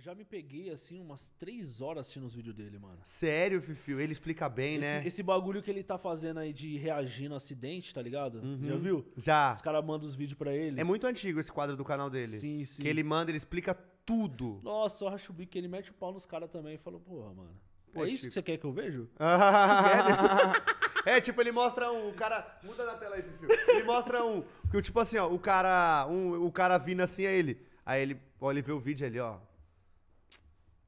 já me peguei, assim, umas três horas assistindo os vídeos dele, mano. Sério, Fifio? Ele explica bem, esse, né? Esse bagulho que ele tá fazendo aí de reagir no acidente, tá ligado? Uhum. Já viu? Já. Os caras mandam os vídeos pra ele. É muito antigo esse quadro do canal dele. Sim, sim. Que ele manda, ele explica tudo. Nossa, eu acho o bico, ele mete o pau nos caras também e fala, porra, mano. É Pô, é isso tipo... que você quer que eu vejo? é, tipo, ele mostra um. O cara. Muda na tela aí, Fifio. Ele mostra um. Que, tipo assim, ó, o cara. Um, o cara vindo assim a é ele. Aí ele, ó, ele vê o vídeo ali, ó.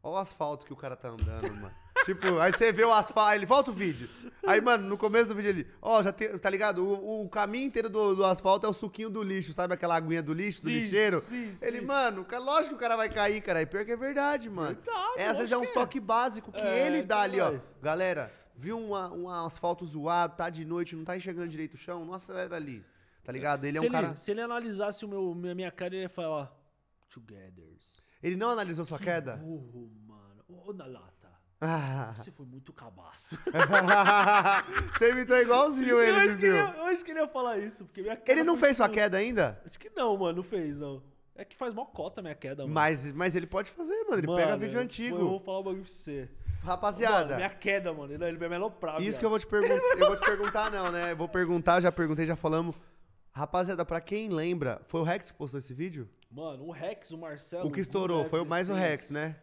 Olha o asfalto que o cara tá andando, mano. tipo, aí você vê o asfalto, ele volta o vídeo. Aí, mano, no começo do vídeo ele, ó, já tem, tá ligado? O, o caminho inteiro do, do, asfalto é o suquinho do lixo, sabe aquela aguinha do lixo, sim, do lixeiro? Sim, ele, sim. mano, lógico que o cara vai cair, cara. E pior que é verdade, mano. Verdade, é, às vezes é um é. toque é. básico que é, ele dá ali, ó. Galera, viu uma, um asfalto zoado, tá de noite, não tá enxergando direito o chão? Nossa, era ali. Tá ligado? Ele é se é um ele, cara. Se ele analisasse o meu, minha cara, ele ia falar, ó, togethers. Ele não analisou sua que queda? Burro, mano. Ô, na lata. Ah. Você foi muito cabaço. Você imitou igualzinho eu ele, acho que ele, Eu acho que ele ia falar isso. Porque minha ele não fez sua muito... queda ainda? Acho que não, mano. Não fez, não. É que faz mó cota minha queda, mano. Mas, mas ele pode fazer, mano. Ele mano, pega vídeo eu, antigo. Eu vou falar um bagulho pra você. Rapaziada. Mano, minha queda, mano. Ele, ele vai me aloprar. Isso que eu vou te perguntar. eu vou te perguntar, não, né? Eu vou perguntar, já perguntei, já falamos. Rapaziada, pra quem lembra, foi o Rex que postou esse vídeo? Mano, o Rex, o Marcelo. O que estourou? Foi mais o Rex, né?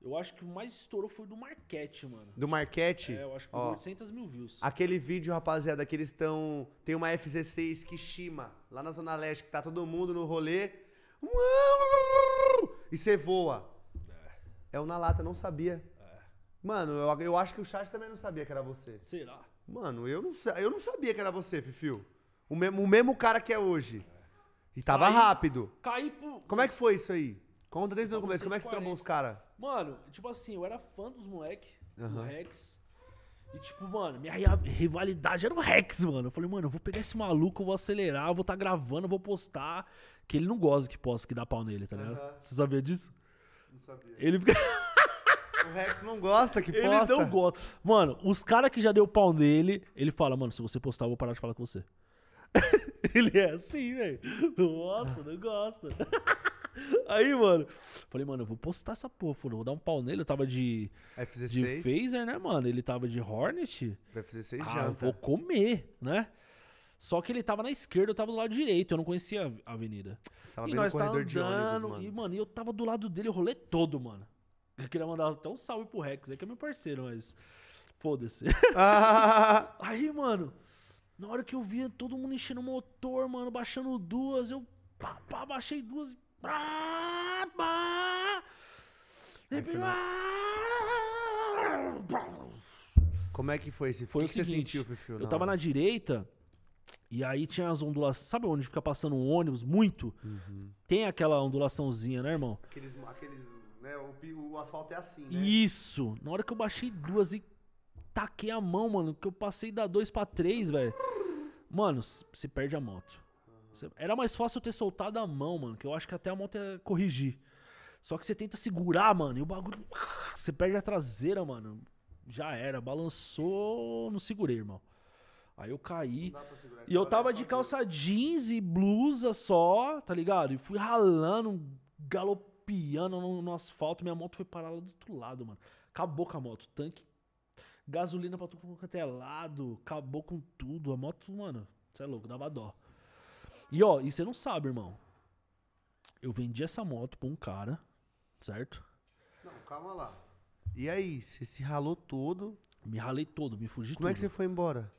Eu acho que o mais estourou foi do Marquete, mano. Do Marquete? É, eu acho que Ó, 800 mil views. Aquele vídeo, rapaziada, que eles estão. Tem uma FZ6 Kishima, lá na Zona Leste, que tá todo mundo no rolê. E você voa. É. é o Na Lata, não sabia. É. Mano, eu, eu acho que o chat também não sabia que era você. Será? Mano, eu não, eu não sabia que era você, Fifio. O mesmo, o mesmo cara que é hoje. E tava caí, rápido. Caí pro... Como é que foi isso aí? Conta desde o tá começo, como é que você trombou os caras? Mano, tipo assim, eu era fã dos moleques, uhum. do Rex. E tipo, mano, minha rivalidade era o Rex, mano. Eu falei, mano, eu vou pegar esse maluco, eu vou acelerar, eu vou estar tá gravando, eu vou postar. Que ele não gosta que possa que dá pau nele, tá ligado? Uhum. Você sabia disso? Não sabia. Ele fica. O Rex não gosta que posta. Ele não gosta. Mano, os caras que já deu pau nele, ele fala, mano, se você postar, eu vou parar de falar com você. Ele é assim, velho. Não gosta, não gosta. Aí, mano, falei, mano, eu vou postar essa porra, Vou dar um pau nele. Eu tava de. De Phaser, né, mano? Ele tava de Hornet. F16 ah, janta. vou comer, né? Só que ele tava na esquerda, eu tava do lado direito, eu não conhecia a avenida. Tava e nós tava andando, ônibus, mano. e, mano, eu tava do lado dele o rolê todo, mano. Eu queria mandar até um salve pro Rex, aí é que é meu parceiro, mas. Foda-se. Ah. aí, mano. Na hora que eu via todo mundo enchendo o motor, mano, baixando duas, eu pá, pá, baixei duas. Pá, pá. Como é que foi esse? Foi o, que, que seguinte, você sentiu, Fifi? Eu tava na direita e aí tinha as ondulações. Sabe onde fica passando um ônibus muito? Uhum. Tem aquela ondulaçãozinha, né, irmão? Aqueles. aqueles né, o, o asfalto é assim, né? Isso! Na hora que eu baixei duas e taquei a mão, mano, que eu passei da 2 para 3, velho. Mano, você perde a moto. Era mais fácil eu ter soltado a mão, mano, que eu acho que até a moto ia é corrigir. Só que você tenta segurar, mano, e o bagulho. Ah, você perde a traseira, mano. Já era, balançou, não segurei, irmão. Aí eu caí. E eu tava de calça jeans e blusa só, tá ligado? E fui ralando, galopiando no, no asfalto. Minha moto foi parada do outro lado, mano. Acabou com a moto. Tanque gasolina pra tudo quanto é lado, acabou com tudo. A moto, mano, você é louco, dava dó. E ó, e você não sabe, irmão. Eu vendi essa moto pra um cara, certo? Não, calma lá. E aí, você se ralou todo? Me ralei todo, me fugi Como tudo. é que você foi embora?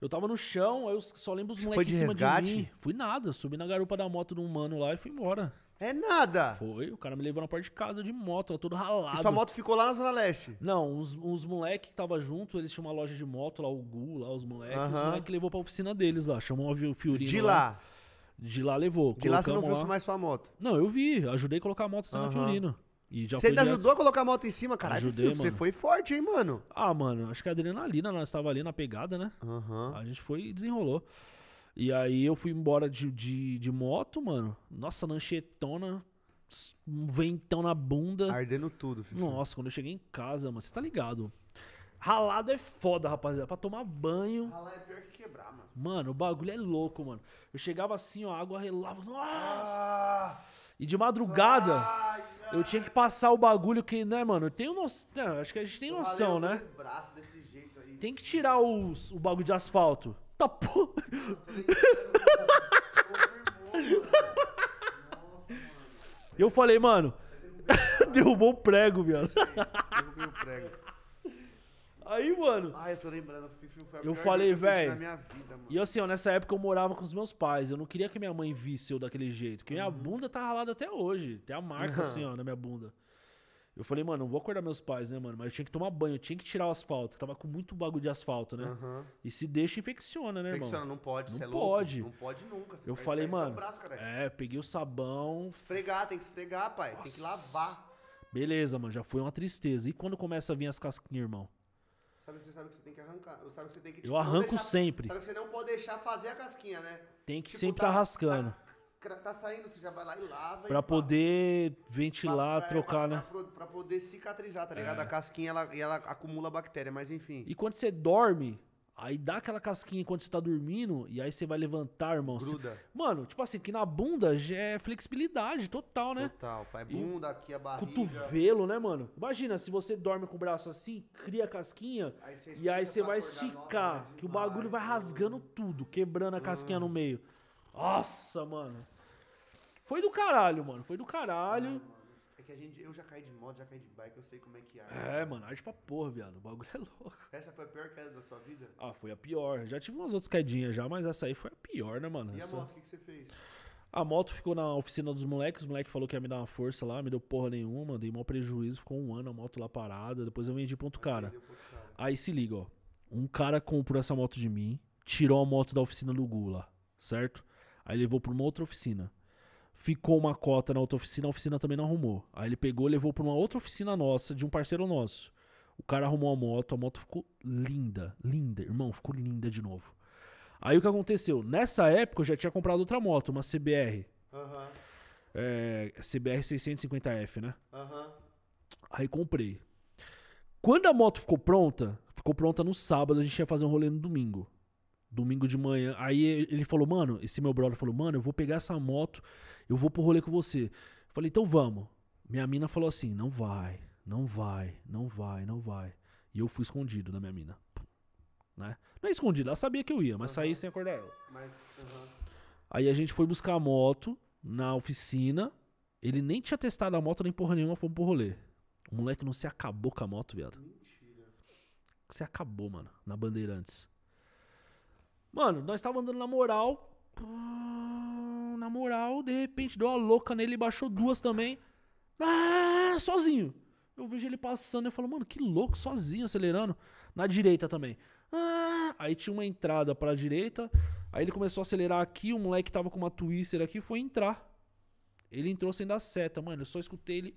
Eu tava no chão, aí eu só lembro os moleques em cima resgate? de mim. Fui nada, subi na garupa da moto de um mano lá e fui embora. É nada. Foi, o cara me levou na parte de casa de moto, todo ralado. E sua moto ficou lá na Zona Leste? Não, uns, uns moleque que tava junto, eles tinham uma loja de moto lá, o Gu, lá, os moleques. Uhum. Os que levou pra oficina deles lá, chamou o Fiorino De lá. lá. De lá levou. De lá você não fosse mais sua moto? Não, eu vi, ajudei a colocar a moto uhum. na Fiorino. E já você ainda direto. ajudou a colocar a moto em cima, caralho? Ajudei, filho, mano. Você foi forte, hein, mano? Ah, mano, acho que a adrenalina, nós tava ali na pegada, né? Uhum. A gente foi e desenrolou. E aí eu fui embora de, de, de moto, mano. Nossa, lanchetona, um ventão na bunda. Ardendo tudo, filho. Nossa, quando eu cheguei em casa, mano, você tá ligado? Ralado é foda, rapaziada. Pra tomar banho. Ralar é pior que quebrar, mano. Mano, o bagulho é louco, mano. Eu chegava assim, ó, a água relava. Nossa! Ah, e de madrugada, eu tinha que passar o bagulho que, né, mano? Eu tenho noção. Né, acho que a gente tem noção, né? Braços desse jeito tem que tirar os, o bagulho de asfalto. Tá pô. Eu falei, mano, derrubou o prego, viado. Derrubei o prego. Aí, mano. Ah, eu tô lembrando, foi a Eu falei, velho. E assim, ó, nessa época eu morava com os meus pais. Eu não queria que minha mãe visse eu daquele jeito. Porque minha uhum. bunda tá ralada até hoje. Tem a marca, uhum. assim, ó, na minha bunda. Eu falei, mano, não vou acordar meus pais, né, mano? Mas eu tinha que tomar banho, eu tinha que tirar o asfalto. Eu tava com muito bagulho de asfalto, né? Uhum. E se deixa, infecciona, né, infecciona, irmão? Infecciona, não pode, não você é pode. Louco. Não pode nunca. Você eu falei, mano. Braço, é, peguei o sabão. Esfregar, tem que esfregar, pai. Nossa. Tem que lavar. Beleza, mano, já foi uma tristeza. E quando começa a vir as casquinhas, irmão? Sabe que você sabe que você tem que arrancar. Sabe que você tem que, tipo, eu arranco deixar, sempre. Sabe que você não pode deixar fazer a casquinha, né? Tem que tipo, sempre tá, tá rascando. Tá, tá saindo, você já vai lá e lava. Pra e poder pá. ventilar, pra, trocar, pra, né? Pra, pra, poder cicatrizar, tá ligado? É. A casquinha, ela, ela acumula bactéria, mas enfim. E quando você dorme, aí dá aquela casquinha enquanto você tá dormindo, e aí você vai levantar, irmão. Gruda. Você... Mano, tipo assim, que na bunda já é flexibilidade total, né? Total, pai. Bunda, e aqui a barriga. Cotovelo, né, mano? Imagina, se você dorme com o braço assim, cria a casquinha, e aí você vai esticar, Demais, é que o bagulho vai rasgando tudo, quebrando a casquinha no meio. Nossa, mano. Foi do caralho, mano. Foi do caralho. Ah, é que a gente, eu já caí de moto, já caí de bike, eu sei como é que arde. É. é, mano, arde pra porra, viado. O bagulho é louco. Essa foi a pior queda da sua vida? Ah, foi a pior. Já tive umas outras quedinhas já, mas essa aí foi a pior, né, mano? E essa... a moto, o que, que você fez? A moto ficou na oficina dos moleques, O moleque falou que ia me dar uma força lá, me deu porra nenhuma, dei maior prejuízo, ficou um ano a moto lá parada, depois eu vendi ponto cara. Aí se liga, ó. Um cara comprou essa moto de mim, tirou a moto da oficina do Gula, certo? Aí levou pra uma outra oficina ficou uma cota na outra oficina, a oficina também não arrumou. Aí ele pegou, levou para uma outra oficina nossa, de um parceiro nosso. O cara arrumou a moto, a moto ficou linda, linda, irmão, ficou linda de novo. Aí o que aconteceu? Nessa época eu já tinha comprado outra moto, uma CBR. Uhum. É, CBR 650F, né? Uhum. Aí comprei. Quando a moto ficou pronta, ficou pronta no sábado, a gente ia fazer um rolê no domingo domingo de manhã. Aí ele falou, mano, esse meu brother falou, mano, eu vou pegar essa moto, eu vou pro rolê com você. Eu falei, então vamos. Minha mina falou assim, não vai, não vai, não vai, não vai. E eu fui escondido da minha mina. Né? Não é escondido, ela sabia que eu ia, mas uhum. saí sem acordar ela. Mas, uhum. Aí a gente foi buscar a moto na oficina. Ele nem tinha testado a moto nem porra nenhuma, fomos pro rolê. O moleque não se acabou com a moto, viado. Mentira. Se acabou, mano, na bandeira antes Mano, nós estávamos andando na moral. Na moral, de repente deu uma louca nele, baixou duas também. Ah, sozinho. Eu vejo ele passando, eu falo, mano, que louco, sozinho, acelerando. Na direita também. Ah, aí tinha uma entrada pra direita. Aí ele começou a acelerar aqui, o moleque tava com uma twister aqui, foi entrar. Ele entrou sem dar seta, mano. Eu só escutei ele.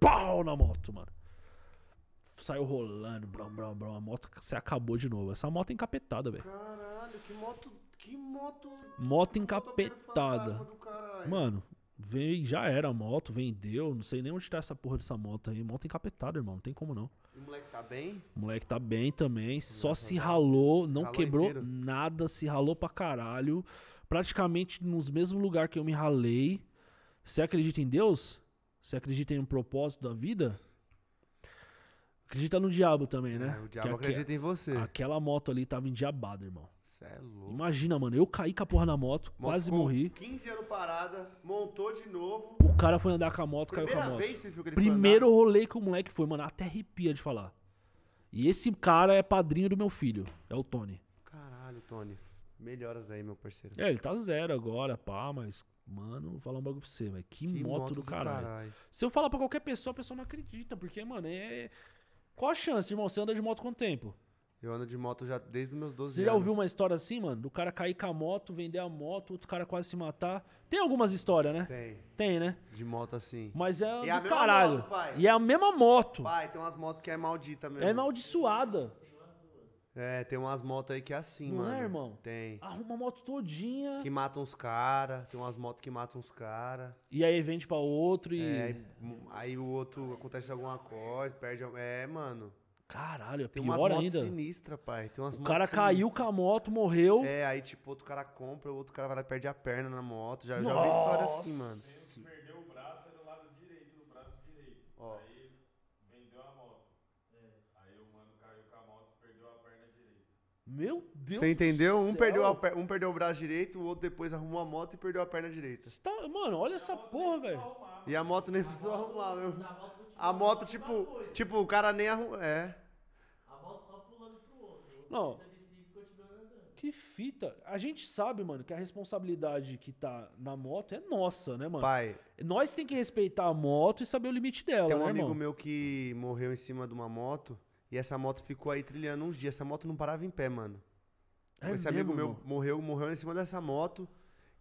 Pau ah, na moto, mano saiu rolando, brum, brum, brum. A moto se acabou de novo. Essa moto é encapetada, velho. Caralho, que moto. Que moto. Moto é encapetada. Mano, vem já era a moto, vendeu. Não sei nem onde tá essa porra dessa moto aí. Moto encapetada, irmão. Não tem como não. O moleque tá bem? O moleque tá bem também. Só tá se ralou, não ralou quebrou inteiro. nada, se ralou pra caralho. Praticamente nos mesmos lugar que eu me ralei. Você acredita em Deus? Você acredita em um propósito da vida? acredita no diabo também, né? É, o diabo que acredita em você. Aquela moto ali tava endiabada, irmão. Cê é louco. Imagina, mano, eu caí com a porra na moto, moto quase morri. 15 anos parada, montou de novo. O cara foi andar com a moto, Primeira caiu com a moto. Vez você viu que ele Primeiro foi rolê que o moleque foi, mano, até arrepia de falar. E esse cara é padrinho do meu filho, é o Tony. Caralho, Tony. Melhoras aí, meu parceiro. É, ele tá zero agora, pá, mas, mano, vou falar um bagulho pra você, velho. Que, que, moto, do, do caralho. caralho. Se eu falar pra qualquer pessoa, a pessoa não acredita, porque, mano, é. Qual a chance, irmão? Você anda de moto quanto tempo? Eu ando de moto já desde os meus 12 Você anos. Você já ouviu uma história assim, mano? Do cara cair com a moto, vender a moto, outro cara quase se matar. Tem algumas histórias, né? Tem. Tem, né? De moto assim. Mas é e é do a mesma caralho. Moto, pai. E é a mesma moto. Pai, tem umas motos que é maldita mesmo. É amaldiçoada. É, tem umas motos aí que é assim, Não é, mano. Não é, irmão? Tem. Arruma a moto todinha. Que matam os caras. Tem umas motos que matam os caras. E aí vende pra outro e. É, aí o outro acontece alguma coisa, perde. É, mano. Caralho, é tem pior umas ainda. sinistra, pai. Tem umas o cara sinistra. caiu com a moto, morreu. É, aí tipo, outro cara compra, o outro cara vai lá e perde a perna na moto. Já, já vi história assim, mano. Meu Deus Você entendeu? Um perdeu, a, um perdeu o braço direito, o outro depois arrumou a moto e perdeu a perna direita. tá- mano, olha essa porra, velho. E a moto nem precisou arrumar, meu. A moto, tipo, tipo, o cara nem arrumou. É. A moto só pulando pro outro. Não. Que fita. A gente sabe, mano, que a responsabilidade que tá na moto é nossa, né, mano? Pai, Nós tem que respeitar a moto e saber o limite dela, tem um né, amigo irmão? meu que morreu em cima de uma moto e essa moto ficou aí trilhando uns dias. Essa moto não parava em pé, mano. É Esse mesmo, amigo meu morreu, morreu em cima dessa moto.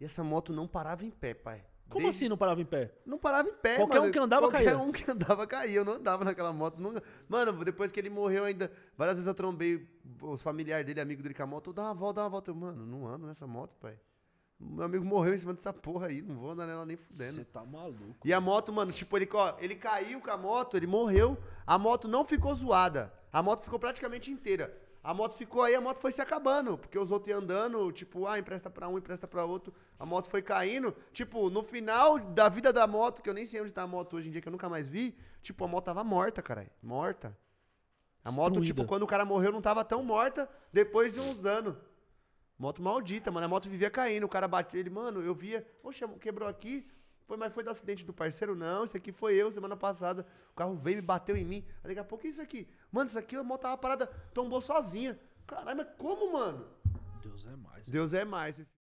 E essa moto não parava em pé, pai. Como Desde... assim não parava em pé? Não parava em pé, Qualquer mano. um que andava Qualquer caía. Qualquer um que andava caía. Eu não andava naquela moto. Nunca... Mano, depois que ele morreu ainda, várias vezes eu trombei os familiares dele, amigo dele com a moto. Eu, dá uma volta, dava uma volta. Eu, mano, não ando nessa moto, pai. Meu amigo morreu em cima dessa porra aí, não vou andar nela nem fudendo. Você tá maluco. E a moto, mano, tipo, ele, ó, ele caiu com a moto, ele morreu, a moto não ficou zoada. A moto ficou praticamente inteira. A moto ficou aí, a moto foi se acabando, porque os outros iam andando, tipo, ah, empresta pra um, empresta pra outro. A moto foi caindo. Tipo, no final da vida da moto, que eu nem sei onde tá a moto hoje em dia, que eu nunca mais vi, tipo, a moto tava morta, caralho. Morta. A moto, tipo, Destruída. tipo, quando o cara morreu, não tava tão morta, depois de uns anos. Moto maldita, mano. A moto vivia caindo, o cara bateu ele, mano, eu via, poxa, quebrou aqui. Foi, mas foi do acidente do parceiro? Não, isso aqui foi eu semana passada. O carro veio e bateu em mim. Aí daqui a pouco, é isso aqui? Mano, isso aqui a moto tava parada, tombou sozinha. Caralho, mas como, mano? Deus é mais. Né? Deus é mais.